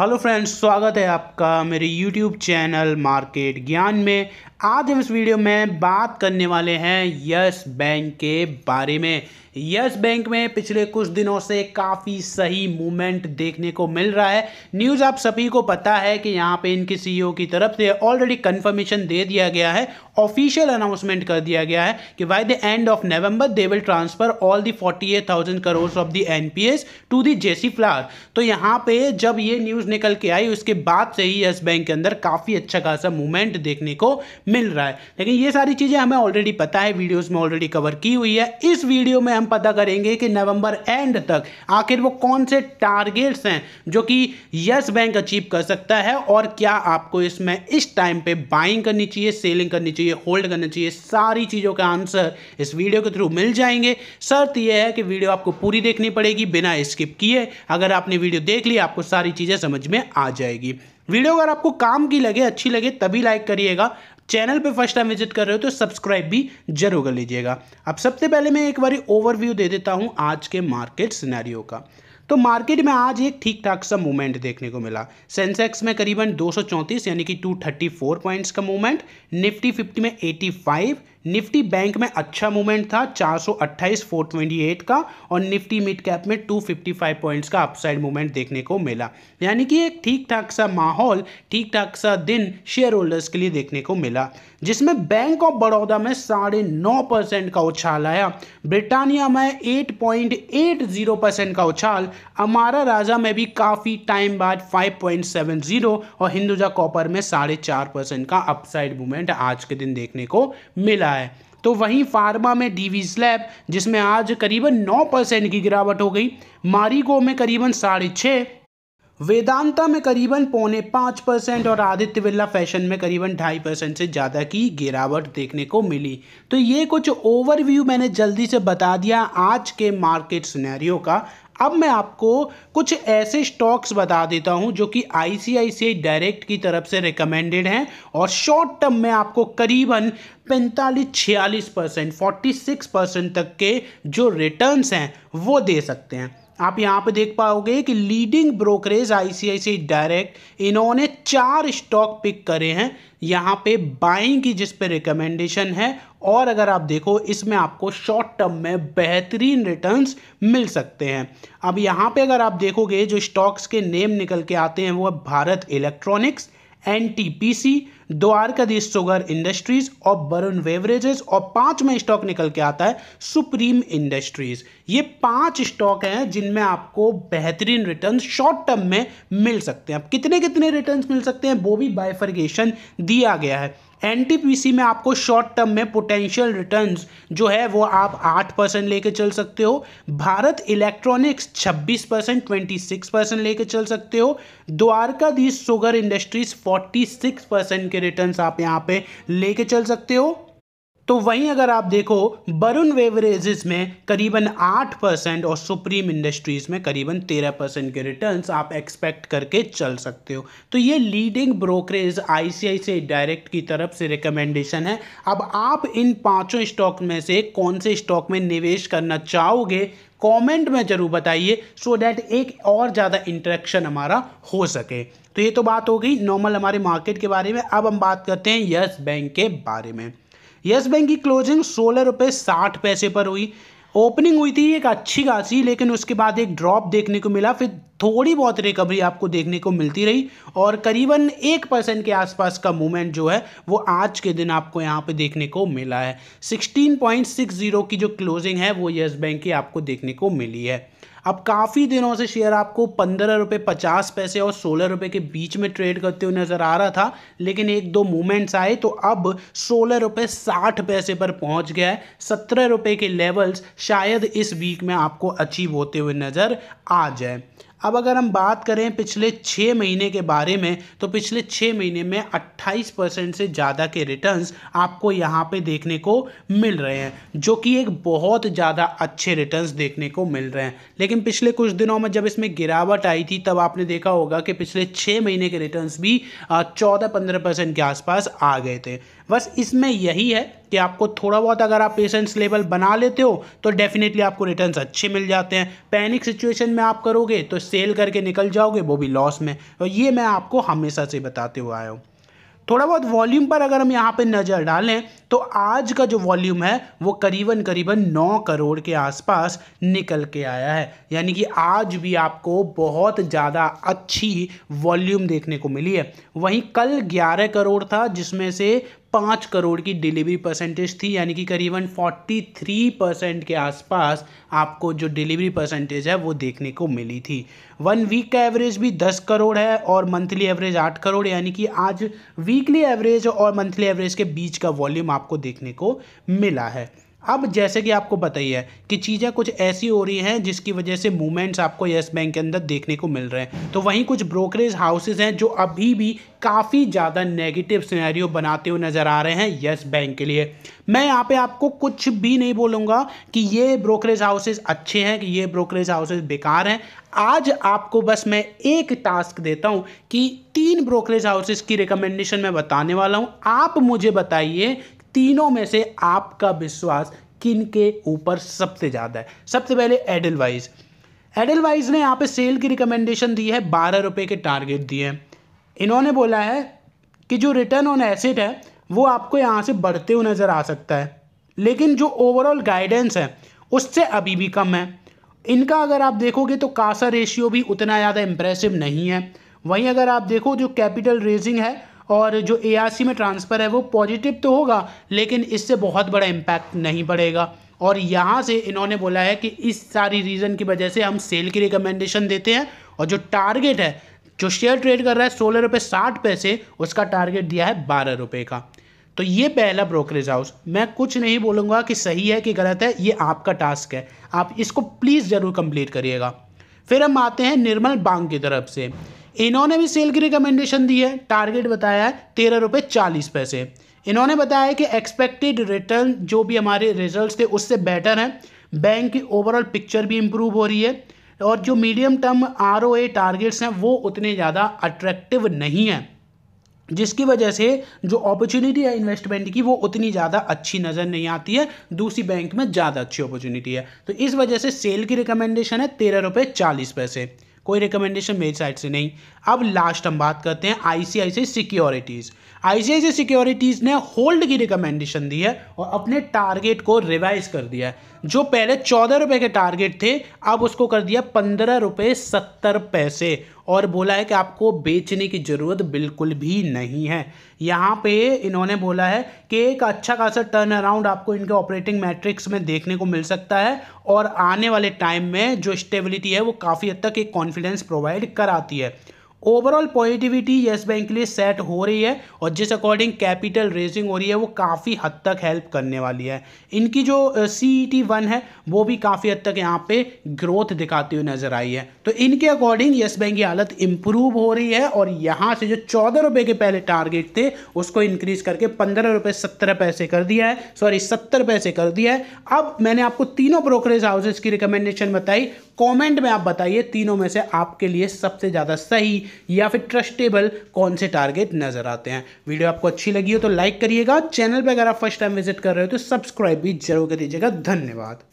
hello friends स्वागत है आपका मेरे यूट्यूब चैनल मार्केट ज्ञान में आज हम इस वीडियो में बात करने वाले हैं यस बैंक के बारे में यस बैंक में पिछले कुछ दिनों से काफ़ी सही मूवमेंट देखने को मिल रहा है न्यूज़ आप सभी को पता है कि यहाँ पे इनके सीईओ e की तरफ से ऑलरेडी कंफर्मेशन दे दिया गया है ऑफिशियल अनाउंसमेंट कर दिया गया है कि by the end of November they will transfer all the forty eight thousand crore of the N to the JC फ्लार तो यहाँ पे जब ये न्यूज़ निकल के आई उसके बाद से ही यस बैंक के अंदर काफ़ी अच्छा खासा मूवमेंट देखने को मिल रहा है लेकिन ये सारी चीज़ें हमें ऑलरेडी पता है वीडियोस में ऑलरेडी कवर की हुई है इस वीडियो में हम पता करेंगे कि नवंबर एंड तक आखिर वो कौन से टारगेट्स हैं जो कि यस बैंक अचीव कर सकता है और क्या आपको इसमें इस टाइम पर बाइंग करनी चाहिए सेलिंग करनी चाहिए होल्ड करना चाहिए सारी चीज़ों का आंसर इस वीडियो के थ्रू मिल जाएंगे शर्त यह है कि वीडियो आपको पूरी देखनी पड़ेगी बिना स्किप किए अगर आपने वीडियो देख ली आपको सारी चीज़ें समझ में आ जाएगी वीडियो अगर आपको काम की लगे अच्छी लगे तभी लाइक करिएगा चैनल पे फर्स्ट टाइम विजिट कर रहे हो तो सब्सक्राइब भी जरूर कर लीजिएगा अब सबसे पहले मैं एक बार ओवरव्यू दे देता हूँ आज के मार्केट सिनेरियो का तो मार्केट में आज एक ठीक ठाक सा मूवमेंट देखने को मिला सेंसेक्स में करीबन 234 यानी कि 234 पॉइंट्स का मूवमेंट निफ्टी 50 में 85 निफ्टी बैंक में अच्छा मूवमेंट था 428 428 का और निफ्टी मिड कैप में 255 पॉइंट्स का अपसाइड मूवमेंट देखने को मिला यानी कि एक ठीक ठाक सा माहौल ठीक ठाक सा दिन शेयर होल्डर्स के लिए देखने को मिला जिसमें बैंक ऑफ बड़ौदा में साढ़े नौ परसेंट का उछाल आया ब्रिटानिया में eight point eight zero percent का उछाल अमारा राजा में भी काफ़ी टाइम बाद फाइव पॉइंट सेवन जीरो और हिंदुजा कॉपर में साढ़े चार परसेंट का अपसाइड मूवमेंट आज के दिन देखने को मिला रहा है तो वहीं फार्मा में डीवी स्लैब जिसमें आज करीबन नौ परसेंट की गिरावट हो गई मारीगो में करीबन साढ़े छः वेदांता में करीबन पौने पाँच परसेंट और आदित्य बिरला फैशन में करीबन ढाई परसेंट से ज़्यादा की गिरावट देखने को मिली तो ये कुछ ओवरव्यू मैंने जल्दी से बता दिया आज के मार्केट सिनेरियो का अब मैं आपको कुछ ऐसे स्टॉक्स बता देता हूं जो कि आईसीआईसीआई डायरेक्ट की तरफ से रिकमेंडेड हैं और शॉर्ट टर्म में आपको करीबन पैंतालीस छियालीस परसेंट फोर्टी सिक्स परसेंट तक के जो रिटर्न्स हैं वो दे सकते हैं आप यहाँ पे देख पाओगे कि लीडिंग ब्रोकरेज आईसीआईसीआई डायरेक्ट इन्होंने चार स्टॉक पिक करे हैं यहाँ पे बाइंग की जिस पे रिकमेंडेशन है और अगर आप देखो इसमें आपको शॉर्ट टर्म में बेहतरीन रिटर्न्स मिल सकते हैं अब यहाँ पे अगर आप देखोगे जो स्टॉक्स के नेम निकल के आते हैं वो Bharat electronics N T P C Dwarikadhish sugar industries और वरुण वेवरेजेस और पांच में स्टॉक निकल के आता है सुप्रीम इंडस्ट्रीज ये पांच स्टॉक हैं जिनमें आपको बेहतरीन रिटर्न शॉर्ट टर्म में मिल सकते हैं अब कितने कितने रिटर्न मिल सकते हैं वो भी बाइफर्गेशन दिया गया है एनटीपीसी में आपको शॉर्ट टर्म में पोटेंशियल रिटर्न्स जो है वो आप आठ परसेंट लेकर चल सकते हो भारत इलेक्ट्रॉनिक्स छब्बीस परसेंट ट्वेंटी सिक्स परसेंट लेकर चल सकते हो Dwarikadhish sugar industries forty six percent के के रिटर्न्स आप यहाँ पे लेके चल सकते हो तो वहीं अगर आप देखो वरुण वेवरेजेस में करीबन आठ परसेंट और सुप्रीम इंडस्ट्रीज में करीबन तेरह परसेंट के रिटर्न्स आप एक्सपेक्ट करके चल सकते हो तो ये लीडिंग ब्रोकरेज आईसीआईसीआई डायरेक्ट की तरफ से रिकमेंडेशन है अब आप इन पांचों स्टॉक में से कौन से स्टॉक में निवेश करना चाहोगे कमेंट में ज़रूर बताइए सो डैट एक और ज़्यादा इंटरेक्शन हमारा हो सके तो ये तो बात हो गई नॉर्मल हमारे मार्केट के बारे में अब हम बात करते हैं यस बैंक के बारे में यस बैंक की क्लोजिंग सोलह रुपये साठ पैसे पर हुई ओपनिंग हुई थी एक अच्छी खासी लेकिन उसके बाद एक ड्रॉप देखने को मिला फिर थोड़ी बहुत रिकवरी आपको देखने को मिलती रही और करीबन एक परसेंट के आसपास का मूवमेंट जो है वो आज के दिन आपको यहाँ पे देखने को मिला है 16.60 की जो क्लोजिंग है वो येस बैंक की आपको देखने को मिली है अब काफ़ी दिनों से शेयर आपको पंद्रह रुपये पचास पैसे और सोलह रुपये के बीच में ट्रेड करते हुए नज़र आ रहा था लेकिन एक दो मोमेंट्स आए तो अब सोलह रुपये साठ पैसे पर पहुंच गया है सत्रह रुपये के लेवल्स शायद इस वीक में आपको अचीव होते हुए नज़र आ जाए अब अगर हम बात करें पिछले छः महीने के बारे में तो पिछले छः महीने में 28 परसेंट से ज़्यादा के रिटर्न्स आपको यहाँ पे देखने को मिल रहे हैं जो कि एक बहुत ज़्यादा अच्छे रिटर्न्स देखने को मिल रहे हैं लेकिन पिछले कुछ दिनों में जब इसमें गिरावट आई थी तब आपने देखा होगा कि पिछले छः महीने के रिटर्न भी चौदह पंद्रह के आसपास आ गए थे बस इसमें यही है कि आपको थोड़ा बहुत अगर आप पेशेंस लेवल बना लेते हो तो डेफिनेटली आपको रिटर्न्स अच्छे मिल जाते हैं पैनिक सिचुएशन में आप करोगे तो सेल करके निकल जाओगे वो भी लॉस में और ये मैं आपको हमेशा से बताते हुए आया हूँ थोड़ा बहुत वॉल्यूम पर अगर हम यहाँ पे नज़र डालें तो आज का जो वॉल्यूम है वो करीबन करीबन नौ करोड़ के आसपास निकल के आया है यानी कि आज भी आपको बहुत ज़्यादा अच्छी वॉल्यूम देखने को मिली है वहीं कल ग्यारह करोड़ था जिसमें से पाँच करोड़ की डिलीवरी परसेंटेज थी यानी कि करीबन फोर्टी थ्री परसेंट के आसपास आपको जो डिलीवरी परसेंटेज है वो देखने को मिली थी वन वीक का एवरेज भी दस करोड़ है और मंथली एवरेज आठ करोड़ यानी कि आज वीकली एवरेज और मंथली एवरेज के बीच का वॉल्यूम आपको देखने को मिला है अब जैसे कि आपको बताइए कि चीज़ें कुछ ऐसी हो रही हैं जिसकी वजह से मूवमेंट्स आपको येस बैंक के अंदर देखने को मिल रहे हैं तो वहीं कुछ ब्रोकरेज हाउसेज हैं जो अभी भी काफ़ी ज़्यादा नेगेटिव सिनेरियो बनाते हुए नज़र आ रहे हैं येस बैंक के लिए मैं यहाँ पे आपको कुछ भी नहीं बोलूँगा कि ये ब्रोकरेज हाउसेज अच्छे हैं कि ये ब्रोकरेज हाउसेज बेकार हैं आज आपको बस मैं एक टास्क देता हूँ कि तीन ब्रोकरेज हाउसेज की रिकमेंडेशन मैं बताने वाला हूँ आप मुझे बताइए तीनों में से आपका विश्वास किन के ऊपर सबसे ज़्यादा है सबसे पहले एडलवाइज एडलवाइज ने यहाँ पे सेल की रिकमेंडेशन दी है बारह रुपये के टारगेट दिए हैं इन्होंने बोला है कि जो रिटर्न ऑन एसेट है वो आपको यहाँ से बढ़ते हुए नज़र आ सकता है लेकिन जो ओवरऑल गाइडेंस है उससे अभी भी कम है इनका अगर आप देखोगे तो कासा रेशियो भी उतना ज़्यादा इम्प्रेसिव नहीं है वहीं अगर आप देखो जो कैपिटल रेजिंग है और जो ए में ट्रांसफ़र है वो पॉजिटिव तो होगा लेकिन इससे बहुत बड़ा इम्पैक्ट नहीं पड़ेगा और यहाँ से इन्होंने बोला है कि इस सारी रीज़न की वजह से हम सेल की रिकमेंडेशन देते हैं और जो टारगेट है जो शेयर ट्रेड कर रहा है सोलह रुपये साठ पैसे उसका टारगेट दिया है बारह रुपये का तो ये पहला ब्रोकरेज हाउस मैं कुछ नहीं बोलूँगा कि सही है कि गलत है ये आपका टास्क है आप इसको प्लीज़ ज़रूर कंप्लीट करिएगा फिर हम आते हैं निर्मल बांग की तरफ से इन्होंने भी सेल की रिकमेंडेशन दी है टारगेट बताया है तेरह रुपये चालीस पैसे इन्होंने बताया कि एक्सपेक्टेड रिटर्न जो भी हमारे रिजल्ट्स थे उससे बेटर हैं बैंक की ओवरऑल पिक्चर भी इम्प्रूव हो रही है और जो मीडियम टर्म आर टारगेट्स हैं वो उतने ज़्यादा अट्रैक्टिव नहीं हैं जिसकी वजह से जो अपॉर्चुनिटी है इन्वेस्टमेंट की वो उतनी ज़्यादा अच्छी नज़र नहीं आती है दूसरी बैंक में ज़्यादा अच्छी अपॉर्चुनिटी है तो इस वजह से सेल की रिकमेंडेशन है तेरह रुपये चालीस पैसे कोई रिकमेंडेशन मेरी साइड से नहीं अब लास्ट हम बात करते हैं आईसीआईसी सिक्योरिटीज़ आईसीआईसी सिक्योरिटीज़ ने होल्ड की रिकमेंडेशन दी है और अपने टारगेट को रिवाइज कर दिया है जो पहले चौदह रुपये के टारगेट थे अब उसको कर दिया पंद्रह रुपये सत्तर पैसे और बोला है कि आपको बेचने की ज़रूरत बिल्कुल भी नहीं है यहाँ पे इन्होंने बोला है कि एक अच्छा खासा टर्न अराउंड आपको इनके ऑपरेटिंग मैट्रिक्स में देखने को मिल सकता है और आने वाले टाइम में जो स्टेबिलिटी है वो काफ़ी हद तक एक कॉन्फिडेंस प्रोवाइड कराती है ओवरऑल पॉजिटिविटी येस बैंक के लिए सेट हो रही है और जिस अकॉर्डिंग कैपिटल रेजिंग हो रही है वो काफ़ी हद तक हेल्प करने वाली है इनकी जो सी टी वन है वो भी काफ़ी हद तक यहाँ पे ग्रोथ दिखाती हुई नज़र आई है तो इनके अकॉर्डिंग येस बैंक की हालत इंप्रूव हो रही है और यहाँ से जो चौदह रुपये के पहले टारगेट थे उसको इंक्रीज़ करके पंद्रह रुपये सत्रह पैसे कर दिया है सॉरी सत्तर पैसे कर दिया है अब मैंने आपको तीनों ब्रोकरेज हाउसेज की रिकमेंडेशन बताई कमेंट में आप बताइए तीनों में से आपके लिए सबसे ज़्यादा सही या फिर ट्रस्टेबल कौन से टारगेट नज़र आते हैं वीडियो आपको अच्छी लगी हो तो लाइक करिएगा चैनल पर अगर आप फर्स्ट टाइम विजिट कर रहे हो तो सब्सक्राइब भी जरूर कर दीजिएगा धन्यवाद